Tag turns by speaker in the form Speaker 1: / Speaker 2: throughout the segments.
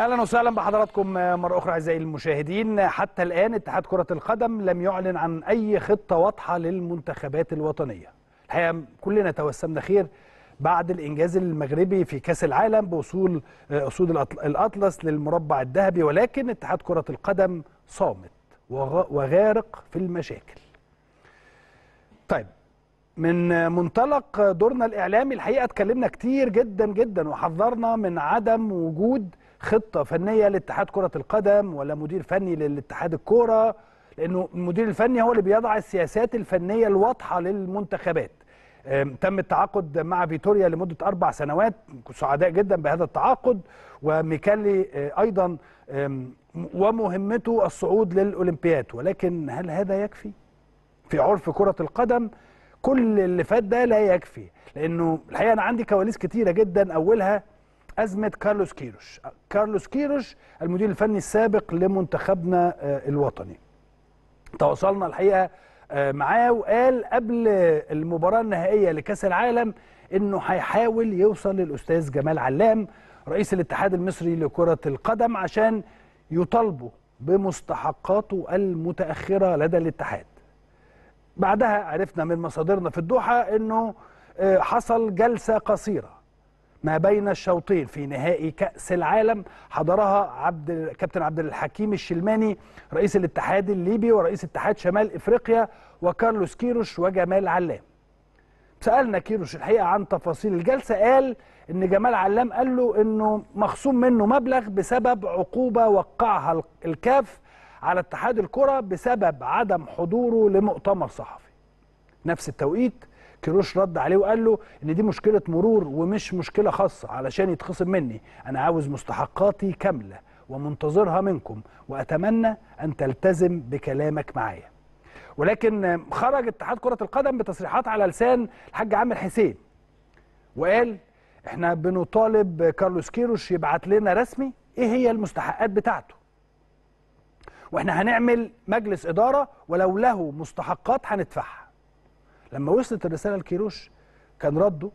Speaker 1: اهلا وسهلا بحضراتكم آه، مره اخرى اعزائي المشاهدين حتى الان اتحاد كره القدم لم يعلن عن اي خطه واضحه للمنتخبات الوطنيه الحقيقه كلنا توسمنا خير بعد الانجاز المغربي في كاس العالم بوصول آه، اسود الاطلس للمربع الذهبي ولكن اتحاد كره القدم صامت وغارق في المشاكل طيب من منطلق دورنا الاعلامي الحقيقه اتكلمنا كتير جدا جدا وحذرنا من عدم وجود خطه فنيه لاتحاد كره القدم ولا مدير فني للاتحاد الكوره لانه المدير الفني هو اللي بيضع السياسات الفنيه الواضحه للمنتخبات تم التعاقد مع فيتوريا لمدة أربع سنوات سعداء جدا بهذا التعاقد وميكالي آه، أيضا ومهمته الصعود للأولمبياد ولكن هل هذا يكفي؟ في عرف كرة القدم كل اللي فات ده لا يكفي لأنه الحقيقة أنا عندي كواليس كتيرة جدا أولها ازمه كارلوس كيروش كارلوس كيروش المدير الفني السابق لمنتخبنا آه، الوطني تواصلنا الحقيقه آه، معاه وقال قبل المباراه النهائيه لكاس العالم انه هيحاول يوصل للاستاذ جمال علام رئيس الاتحاد المصري لكره القدم عشان يطالبه بمستحقاته المتاخره لدى الاتحاد بعدها عرفنا من مصادرنا في الدوحه انه آه، حصل جلسه قصيره ما بين الشوطين في نهائي كأس العالم حضرها عبد كابتن عبد الحكيم الشلماني رئيس الاتحاد الليبي ورئيس اتحاد شمال افريقيا وكارلوس كيروش وجمال علام. سالنا كيروش الحقيقه عن تفاصيل الجلسه قال ان جمال علام قال له انه مخصوم منه مبلغ بسبب عقوبه وقعها الكاف على اتحاد الكره بسبب عدم حضوره لمؤتمر صحفي. نفس التوقيت كيروش رد عليه وقال له ان دي مشكله مرور ومش مشكله خاصه علشان يتخصم مني انا عاوز مستحقاتي كامله ومنتظرها منكم واتمنى ان تلتزم بكلامك معايا ولكن خرج اتحاد كره القدم بتصريحات على لسان الحاج عامر حسين وقال احنا بنطالب كارلوس كيروش يبعت لنا رسمي ايه هي المستحقات بتاعته واحنا هنعمل مجلس اداره ولو له مستحقات هندفعها لما وصلت الرساله لكيروش كان رده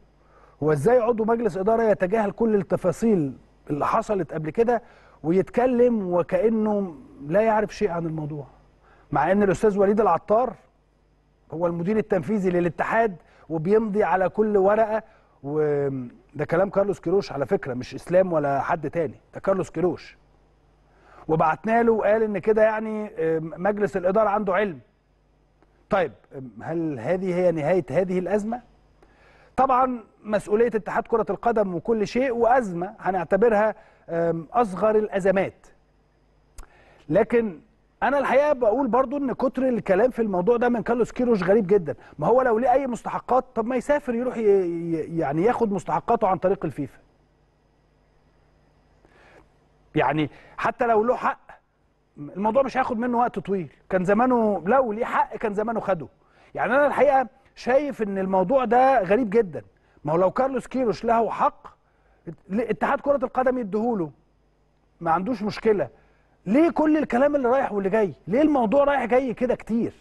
Speaker 1: هو ازاي عضو مجلس اداره يتجاهل كل التفاصيل اللي حصلت قبل كده ويتكلم وكانه لا يعرف شيء عن الموضوع مع ان الاستاذ وليد العطار هو المدير التنفيذي للاتحاد وبيمضي على كل ورقه وده كلام كارلوس كيروش على فكره مش اسلام ولا حد تاني ده كارلوس كيروش وبعتنا له وقال ان كده يعني آه، مجلس الاداره عنده علم طيب هل هذه هي نهاية هذه الأزمة؟ طبعا مسؤولية اتحاد كرة القدم وكل شيء وأزمة هنعتبرها أصغر الأزمات لكن أنا الحقيقة بقول برضو إن كتر الكلام في الموضوع ده من كارلوس كيروش غريب جدا ما هو لو ليه أي مستحقات طب ما يسافر يروح يعني ياخد مستحقاته عن طريق الفيفا يعني حتى لو له حق الموضوع مش هياخد منه وقت طويل كان زمانه لو ليه حق كان زمانه خده يعني انا الحقيقه شايف ان الموضوع ده غريب جدا ما هو لو كارلوس كيروش له حق اتحاد كره القدم يديهوله ما عندوش مشكله ليه كل الكلام اللي رايح واللي جاي ليه الموضوع رايح جاي كده كتير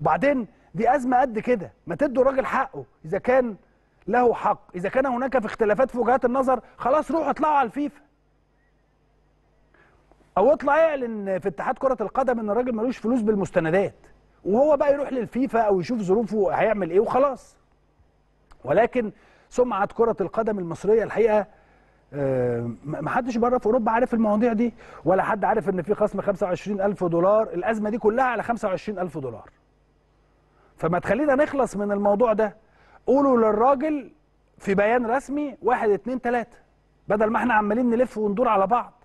Speaker 1: وبعدين دي ازمه قد كده ما تدوا الراجل حقه اذا كان له حق اذا كان هناك في اختلافات في وجهات النظر خلاص روحوا اطلعوا على الفيفا او اطلع اعلن في اتحاد كره القدم ان الراجل ملوش فلوس بالمستندات وهو بقى يروح للفيفا او يشوف ظروفه هيعمل ايه وخلاص ولكن سمعه كره القدم المصريه الحقيقه آه، ما حدش بره في اوروبا عارف المواضيع دي ولا حد عارف ان في خصم 25000 دولار الازمه دي كلها على 25000 دولار فما تخلينا نخلص من الموضوع ده قولوا للراجل في بيان رسمي واحد اتنين تلاته بدل ما احنا عمالين نلف وندور على بعض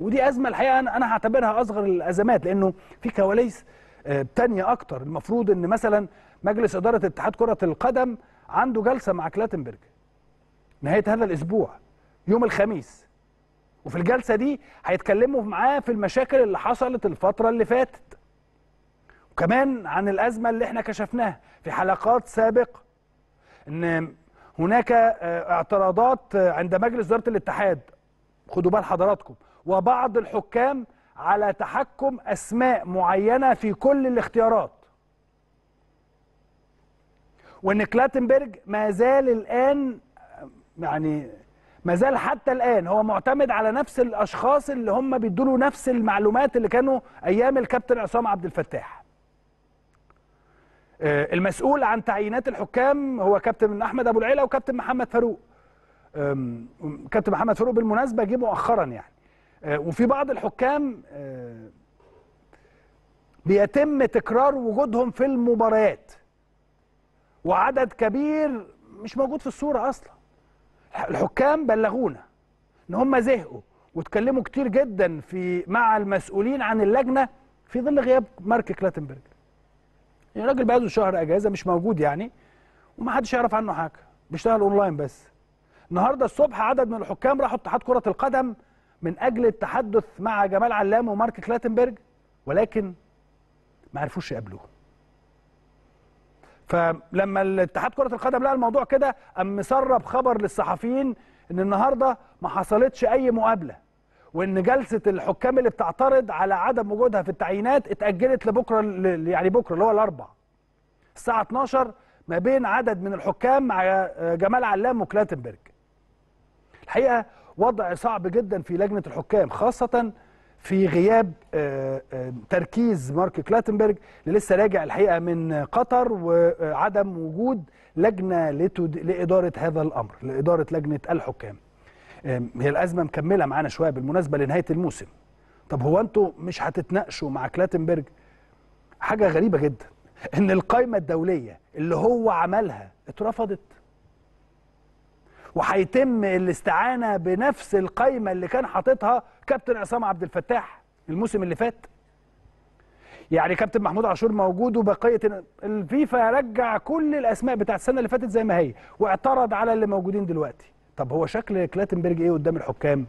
Speaker 1: ودي ازمه الحقيقه انا هعتبرها اصغر الازمات لانه في كواليس آه، تانية اكتر المفروض ان مثلا مجلس اداره اتحاد كره القدم عنده جلسه مع كلاتنبرج نهايه هذا الاسبوع يوم الخميس وفي الجلسه دي هيتكلموا معاه في المشاكل اللي حصلت الفتره اللي فاتت وكمان عن الازمه اللي احنا كشفناها في حلقات سابقه ان هناك آه، اعتراضات آه، عند مجلس اداره الاتحاد خدوا بال حضراتكم وبعض الحكام على تحكم أسماء معينة في كل الاختيارات وان كلاتنبرج ما زال الان يعني ما زال حتى الان هو معتمد على نفس الاشخاص اللي هم بيدوا له نفس المعلومات اللي كانوا ايام الكابتن عصام عبد الفتاح آه، المسؤول عن تعيينات الحكام هو كابتن احمد ابو العيله وكابتن محمد فاروق كابتن محمد فاروق بالمناسبه جه مؤخرا يعني آه، وفي بعض الحكام آه، بيتم تكرار وجودهم في المباريات وعدد كبير مش موجود في الصورة أصلا الحكام بلغونا إن هم زهقوا واتكلموا كتير جدا في مع المسؤولين عن اللجنة في ظل غياب مارك كلاتنبرج الراجل يعني بقى له شهر اجازه مش موجود يعني ومحدش يعرف عنه حاجه بيشتغل اونلاين بس النهارده الصبح عدد من الحكام راحوا اتحاد كره القدم من اجل التحدث مع جمال علام ومارك كلاتنبرج ولكن ما عرفوش يقابلوه فلما الاتحاد كره القدم لقى الموضوع كده قام مسرب خبر للصحفيين ان النهارده ما حصلتش اي مقابله وان جلسه الحكام اللي بتعترض على عدم وجودها في التعيينات اتاجلت لبكره يعني بكره اللي هو الاربع الساعه 12 ما بين عدد من الحكام مع جمال علام وكلاتنبرج الحقيقه وضع صعب جدا في لجنه الحكام خاصه في غياب آه، آه، تركيز مارك كلاتنبرج اللي لسه راجع الحقيقه من قطر وعدم وجود لجنه لاداره هذا الامر لاداره لجنه الحكام هي الازمه مكمله معانا شويه بالمناسبه لنهايه الموسم طب هو انتوا مش هتتناقشوا مع كلاتنبرج حاجه غريبه جدا ان القائمه الدوليه اللي هو عملها اترفضت وهيتم الاستعانه بنفس القايمه اللي كان حاططها كابتن عصام عبد الفتاح الموسم اللي فات يعني كابتن محمود عاشور موجود وبقيه الفيفا رجع كل الاسماء بتاعه السنه اللي فاتت زي ما هي واعترض على اللي موجودين دلوقتي طب هو شكل كلاتنبرج ايه قدام الحكام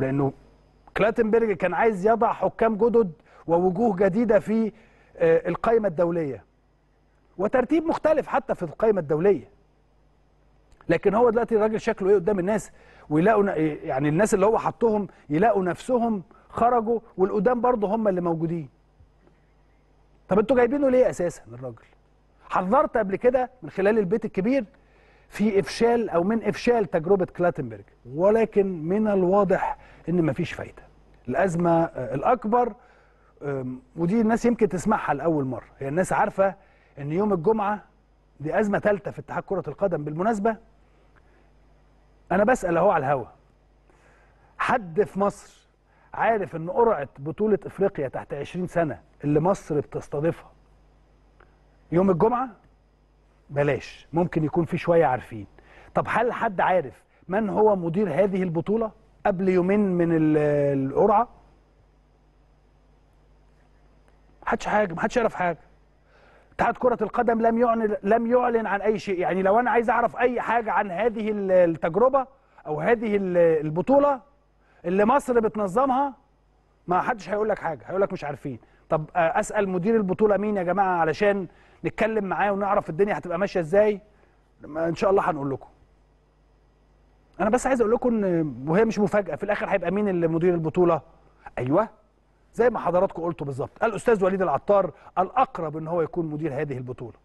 Speaker 1: لانه كلاتنبرج كان عايز يضع حكام جدد ووجوه جديده في آه، القائمه الدوليه وترتيب مختلف حتى في القائمه الدوليه لكن هو دلوقتي الراجل شكله ايه قدام الناس ويلاقوا يعني الناس اللي هو حطهم يلاقوا نفسهم خرجوا والقدام برضه هم اللي موجودين طب انتوا جايبينه ليه اساسا الراجل حذرت قبل كده من خلال البيت الكبير في افشال او من افشال تجربه كلاتنبرج ولكن من الواضح ان مفيش فايده الازمه آه، الاكبر ودي الناس يمكن تسمعها لاول مره هي الناس عارفه ان يوم الجمعه دي ازمه ثالثه في اتحاد كره القدم بالمناسبه انا بسال اهو على الهوا حد في مصر عارف ان قرعه بطوله افريقيا تحت 20 سنه اللي مصر بتستضيفها يوم الجمعه بلاش ممكن يكون في شويه عارفين طب هل حد عارف من هو مدير هذه البطوله قبل يومين من القرعه محدش حاجه محدش يعرف حاجه اتحاد كره القدم لم يعلن لم يعلن عن اي شيء يعني لو انا عايز اعرف اي حاجه عن هذه التجربه او هذه البطوله اللي مصر بتنظمها ما حدش هيقول لك حاجه هيقول لك مش عارفين طب آه، اسال مدير البطوله مين يا جماعه علشان نتكلم معاه ونعرف الدنيا هتبقى ماشيه ازاي ان شاء الله هنقول لكم انا بس عايز اقول لكم ان وهي مش مفاجاه في الاخر هيبقى مين اللي مدير البطوله ايوه زي ما حضراتكم قلتوا بالظبط الاستاذ وليد العطار الاقرب ان هو يكون مدير هذه البطوله